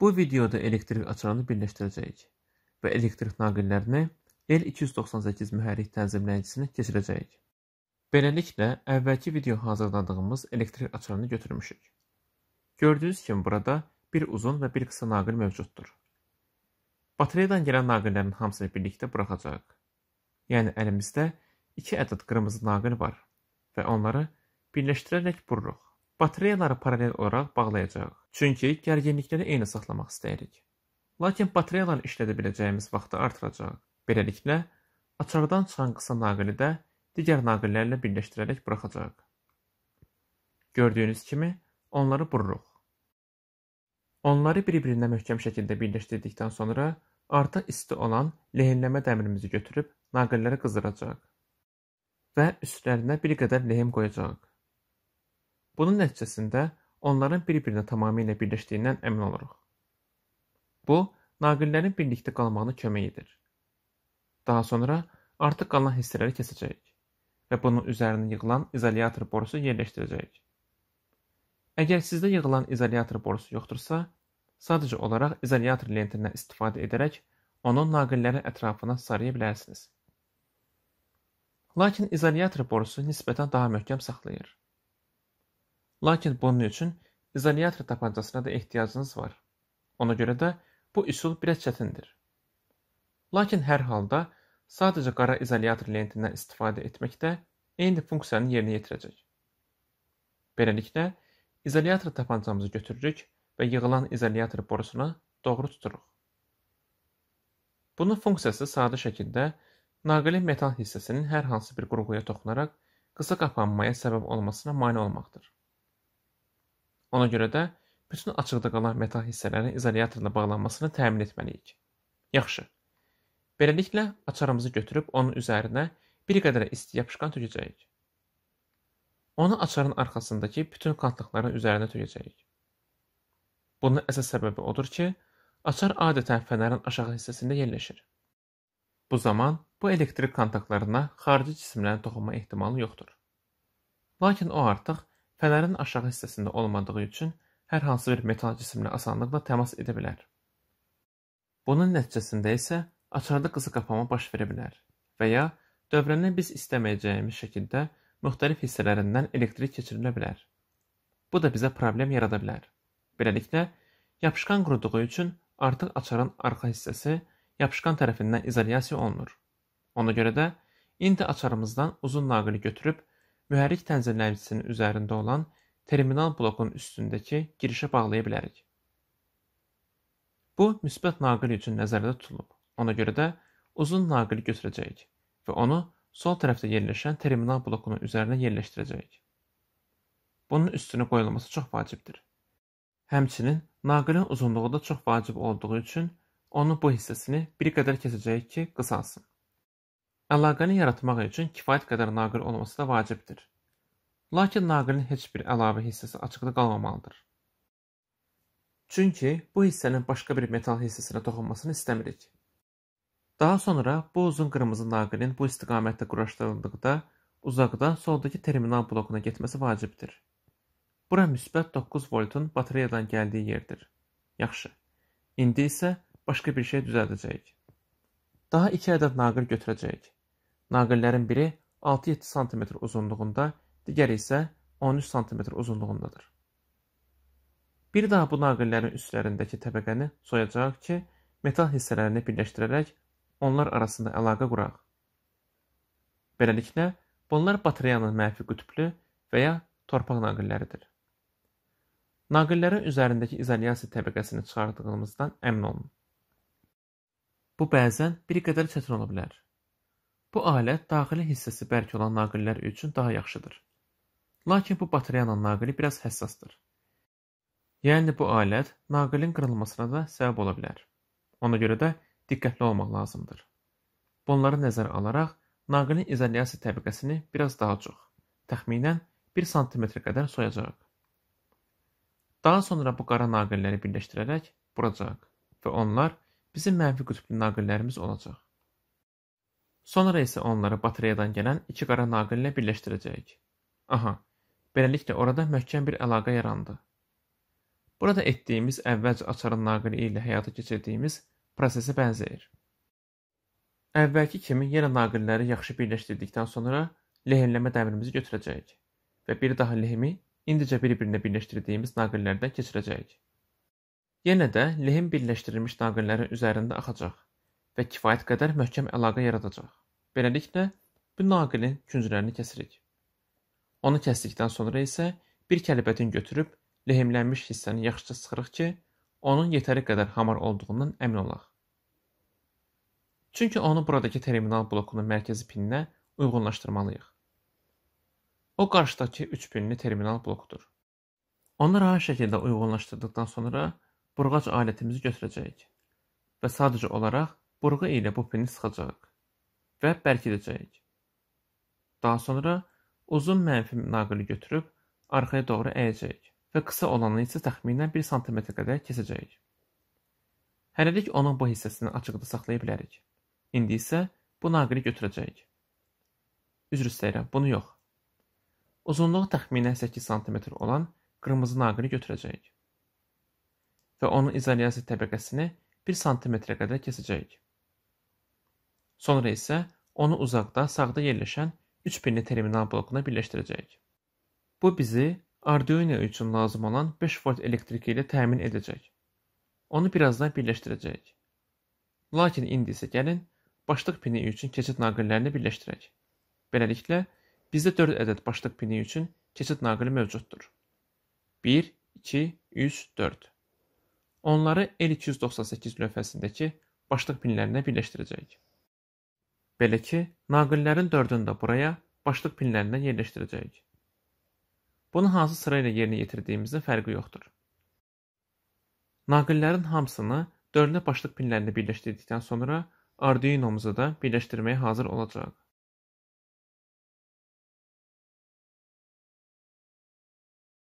Bu videoda elektrik açarını birləşdirəcəyik və elektrik naqillərini L298 mühərrik tənzimləyicisini keçirəcəyik. Beləliklə, əvvəlki video hazırladığımız elektrik açarını götürmüşük. Gördüyünüz kimi burada bir uzun və bir qısa naqil mövcuddur. Batareyadan gələn naqillərin hamısını birlikdə buraxacağıq. Yəni əlimizdə iki ədəd qırmızı naqil var və onları birləşdirərək vururuq batareyaları paralel olaraq bağlayacağıq. Çünki gərginlikləri eyni saxlamaq istəyirik. Lakin batareyaları işlədə biləcəyimiz vaxtı artıracağıq. Beləliklə, açardan çıxan qısa naqili də digər naqillərlə birləşdirərək buraxacağıq. Gördüyünüz kimi, onları bururuq. Onları bir-birinə möhkəm şəkildə birləşdirdikdən sonra artı isti olan lehinləmə dəmirimizi götürüb naqilləri qızdıracağıq və üstlərinə bir qədər lehim qoyacağıq. Bunun nəticəsində onların bir-birinə tamamilə birləşdiyindən əmin oluruq. Bu, naqillərin birlikdə qalmağına kömək edir. Daha sonra artıq qalan hissələri kəsəcəyik və bunun üzərinə yığılan izolyator borusu yerləşdirəcəyik. Əgər sizdə yığılan izolyator borusu yoxdursa, sadəcə olaraq izolyator lentindən istifadə edərək onu naqillərin ətrafına sarıya bilərsiniz. Lakin izolyator borusu nisbətən daha möhkəm saxlayır Lakin bunun üçün izolyator tapancasına da ehtiyacınız var. Ona görə də bu üsul biraz çətindir. Lakin hər halda sadəcə qara izolyator lentindən istifadə etmək də eyni funksiyanı yerinə yetirəcək. Beləliklə, izolyator tapancamızı götürürük və yığılan izolyator borusuna doğru tuturuq. Bunun funksiyası sadə şəkildə naqili metal hissəsinin hər hansı bir qurğuya toxunaraq qısa qapanmaya səbəb olmasına mane olmaqdır. Ona görə də bütün açıqda qalan metal hissələrin izolyatorla bağlanmasını təmin etməliyik. Yaxşı. Beləliklə, açarımızı götürüb onun üzərinə bir qədər isti yapışqan tökəcəyik. Onu açarın arxasındakı bütün qatlıqların üzərinə tökəcəyik. Bunun əsas səbəbi odur ki, açar adətən fənərin aşağı hissəsində yerləşir. Bu zaman bu elektrik kontaktlarına xarici cisimlərin toxunma ehtimalı yoxdur. Lakin o artıq Fənərin aşağı hissəsində olmadığı üçün hər hansı bir metal cisimlə asanlıqla təmas edə bilər. Bunun nəticəsində isə açarda qısa qapama baş verə bilər və ya dövrənə biz istəməyəcəyimiz şəkildə müxtəlif hissələrindən elektrik keçirilə bilər. Bu da bizə problem yarada bilər. Beləliklə, yapışqan quruduğu üçün artıq açarın arxa hissəsi yapışqan tərəfindən izolyasiya olunur. Ona görə də indi açarımızdan uzun naqili götürüb Mühərrik tənzimləyicisinin üzərində olan terminal blokun üstündəki girişə bağlaya bilərik. Bu müsbət naqil üçün nəzərdə tutulub. Ona görə də uzun naqili götürəcəyik və onu sol tərəfdə yerləşən terminal blokunun üzərinə yerləşdirəcəyik. Bunun üstünə qoyulması çox vacibdir. Həmçinin naqilin uzunluğu da çox vacib olduğu üçün onun bu hissəsini bir qədər kəsəcəyik ki, qısalsın. Əlaqəni yaratmaq üçün kifayət qədər naqil olması da vacibdir. Lakin naqilin heç bir əlavə hissəsi açıqda qalmamalıdır. Çünki bu hissənin başqa bir metal hissəsinə toxunmasını istəmirik. Daha sonra bu uzun qırmızı naqilin bu istiqamətdə quraşdırıldıqda uzaqdan soldakı terminal blokuna getməsi vacibdir. Bura müsbət 9 voltun batareyadan gəldiyi yerdir. Yaxşı. İndi isə başqa bir şey düzəldəcəyik. Daha iki ədəd naqil götürəcəyik. Naqillərin biri 6-7 sm uzunluğunda, digəri isə 13 sm uzunluğundadır. Bir daha bu naqillərin üstlərindəki təbəqəni soyacağıq ki, metal hissələrini birləşdirərək onlar arasında əlaqə quraq. Beləliklə, bunlar batareyanın mənfi qütüblü və ya torpaq naqilləridir. Naqillərin üzərindəki izolyasiya təbəqəsini çıxardığımızdan əmin olun. Bu bəzən bir qədər çətin ola bilər. Bu alət daxili hissəsi bərk olan naqillər üçün daha yaxşıdır. Lakin bu batareyanın naqili biraz həssasdır. Yəni bu alət naqilin qırılmasına da səbəb ola bilər. Ona görə də diqqətli olmaq lazımdır. Bunları nəzərə alaraq naqilin izolyasiya təbəqəsini biraz daha çox, təxminən 1 sm qədər soyacağıq. Daha sonra bu qara naqilləri birləşdirərək vuracağıq və onlar Bizim mənfi qütblü naqillərimiz olacaq. Sonra isə onları batareyadan gələn iki qara naqillə birləşdirəcəyik. Aha, beləliklə orada möhkəm bir əlaqə yarandı. Burada etdiyimiz əvvəlcə açarın naqili ilə həyata keçirdiyimiz prosesə bənzəyir. Əvvəlki kimi yenə naqilləri yaxşı birləşdirdikdən sonra lehimləmə dəmirimizi götürəcəyik və bir daha lehimi indicə bir-birinə birləşdirdiyimiz naqillərdən keçirəcəyik. Yenə də lehin birləşdirilmiş naqillərin üzərində axacaq və kifayət qədər möhkəm əlaqə yaradacaq. Beləliklə, bu naqilin künclərini kəsirik. Onu kəsdikdən sonra isə bir kəlbətin götürüb lehimlənmiş hissəni yaxşıca sıxırıq ki, onun yetəri qədər hamar olduğundan əmin olaq. Çünki onu buradakı terminal blokunun mərkəzi pininə uyğunlaşdırmalıyıq. O qarşıdakı 3 pinli terminal blokudur. Onu rahat şəkildə uyğunlaşdırdıqdan sonra burğac alətimizi götürəcəyik və sadəcə olaraq burğa ilə bu peni sıxacağıq və bərkidəcəyik. Daha sonra uzun mənfi naqili götürüb arxaya doğru əyəcəyik və qısa olanı isə təxminən 1 sm qədər kəsəcəyik. Hələlik onun bu hissəsini açıqda saxlaya bilərik. İndi isə bu naqili götürəcəyik. Üzr istəyirəm, bunu yox. Uzunluğu təxminən 8 sm olan qırmızı naqili götürəcəyik və onun izolyasiya təbəqəsini 1 sm-ə qədər kəsəcəyik. Sonra isə onu uzaqda sağda yerləşən 3 pinli terminal blokuna birləşdirəcəyik. Bu bizi Arduino üçün lazım olan 5 volt elektriki ilə təmin edəcək. Onu birazdan birləşdirəcəyik. Lakin indi isə gəlin başlıq pini üçün keçid naqillərini birləşdirək. Beləliklə, bizdə 4 ədəd başlıq pini üçün keçid naqili mövcuddur. 1, 2, 3, 4. Onları L298 lövhəsindəki başlıq pinlərinə birləşdirəcəyik. Belə ki, naqillərin dördünü də buraya başlıq pinlərindən yerləşdirəcəyik. Bunu hansı sıra ilə yerinə yetirdiyimizin fərqi yoxdur. Naqillərin hamısını dördünə başlıq pinlərini birləşdirdikdən sonra Arduino'muzu da birləşdirməyə hazır olacaq.